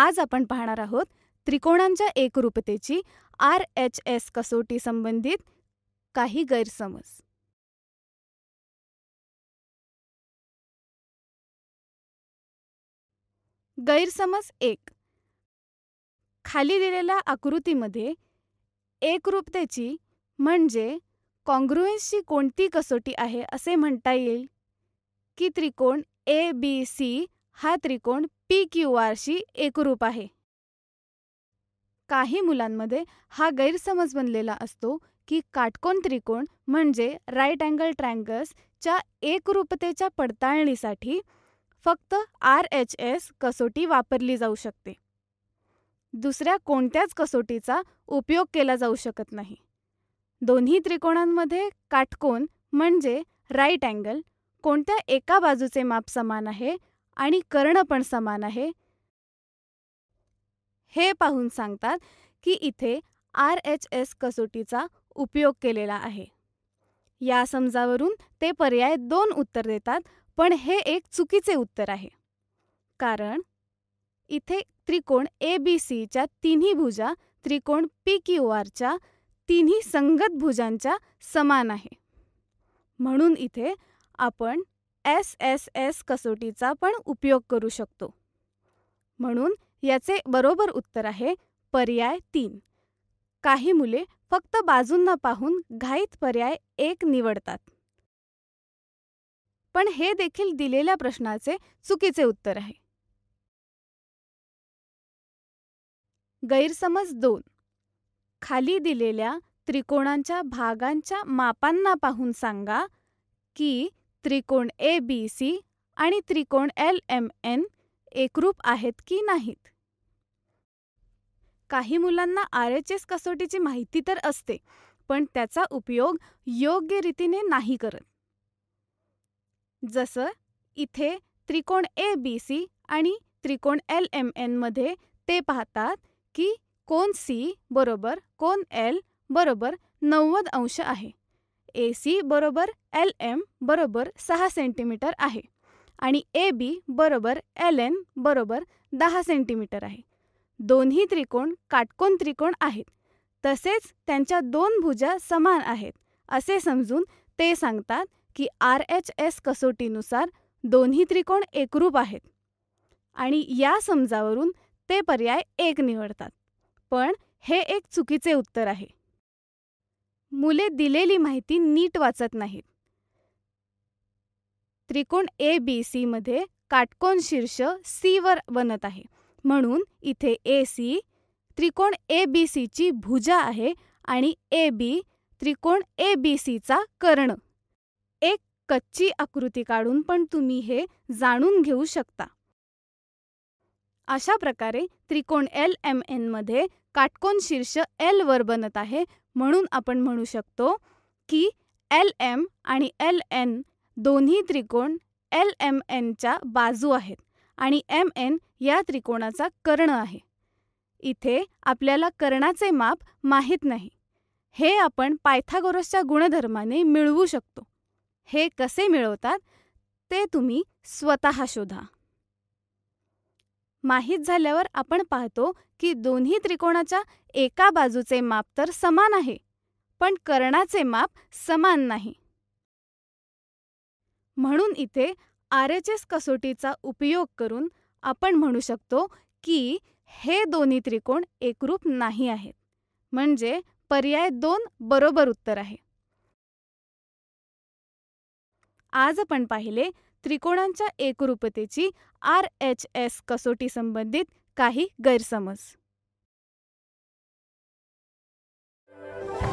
आज आपण पाहणार आहोत त्रिकोणांच्या एकरूपतेची आर एच एस कसोटी संबंधित काही गैरसमज गैरसमज एक खाली दिलेल्या आकृतीमध्ये एकरूपतेची म्हणजे कॉंग्रुएन्सची कोणती कसोटी आहे असे म्हणता येईल की त्रिकोण ए बी सी हा त्रिकोण पी क्यू आरशी एकरूप आहे काही मुलांमध्ये हा गैरसमज बनलेला असतो की काटकोन त्रिकोण म्हणजे राईट अँगल ट्रँगल्सच्या एकरूपतेच्या पडताळणीसाठी फक्त आर एच एस कसोटी वापरली जाऊ शकते दुसऱ्या कोणत्याच कसोटीचा उपयोग केला जाऊ शकत नाही दोन्ही त्रिकोणांमध्ये काटकोन म्हणजे राईट अँगल कोणत्या एका बाजूचे माप समान आहे आणि कर्ण पण समान आहे हे पाहून सांगतात की इथे आर एच एस कसोटीचा उपयोग केलेला आहे या समजावरून ते पर्याय दोन उत्तर देतात पण हे एक चुकीचे उत्तर आहे कारण इथे त्रिकोण ए बी सीच्या तिन्ही भुजा त्रिकोण पी क्यू आरच्या तिन्ही संगत भुजांच्या समान आहे म्हणून इथे आपण एस एस एस कसोटीचा पण उपयोग करू शकतो म्हणून याचे बरोबर उत्तर आहे पर्याय तीन काही मुले फक्त बाजूंना पाहून घाईत पर्याय एक निवडतात पण हे देखील दिलेल्या प्रश्नाचे चुकीचे उत्तर आहे गैरसमज दोन खाली दिलेल्या त्रिकोणांच्या भागांच्या मापांना पाहून सांगा की त्रिकोण ए बी सी आणि त्रिकोण एल एम एन एकरूप आहेत की नाहीत काही मुलांना आर एच एस कसोटीची माहिती तर असते पण त्याचा उपयोग योग्य रीतीने नाही करत जसं इथे त्रिकोण ए बी सी आणि त्रिकोण एल एम एनमध्ये ते पाहतात की कोण सी बरोबर कोण एल बरोबर नव्वद अंश आहे ए सी बरोबर एल एम बरोबर सहा सेंटीमीटर आहे आणि ए बी बरोबर एल एन बरोबर दहा सेंटीमीटर आहे दोन्ही त्रिकोण काटकोन त्रिकोण आहेत तसेच त्यांच्या दोन भुजा समान आहेत असे समजून ते सांगतात की आर एच एस कसोटीनुसार दोन्ही त्रिकोण एकरूप आहेत आणि या समजावरून ते पर्याय एक निवडतात पण हे एक चुकीचे उत्तर आहे मुले दिलेली माहिती नीट वाचत नाहीत त्रिकोण ए बी सी मध्ये काटकोन शीर्ष सी वर बनत आहे म्हणून इथे ए सी त्रिकोण ए बी ची भुजा आहे आणि ए बी त्रिकोण ए बी सी चा कर्ण एक कच्ची आकृती काढून पण तुम्ही हे जाणून घेऊ शकता अशा प्रकारे त्रिकोण एल एम एनमध्ये काटकोन शीर्ष एल वर बनत आहे म्हणून आपण म्हणू शकतो की एल एम आणि एल एन दोन्ही त्रिकोण एल एम एनच्या बाजू आहेत आणि एम एन या त्रिकोणाचा कर्ण आहे इथे आपल्याला कर्णाचे माप माहीत नाही हे आपण पायथागोरसच्या गुणधर्माने मिळवू शकतो हे कसे मिळवतात ते तुम्ही स्वतः शोधा माहीत झाल्यावर आपण पाहतो की दोन्ही त्रिकोणाच्या एका बाजूचे माप तर समान आहे पण कर्णाचे माप समान नाही म्हणून इथे आर एच एस कसोटीचा उपयोग करून आपण म्हणू शकतो की हे दोन्ही त्रिकोण एकरूप नाही आहेत म्हणजे पर्याय दोन बरोबर उत्तर आहे आज आपण पाहिले त्रिकोणांच्या एकरूपतेची आर एच एस कसोटी संबंधित काही गैरसमज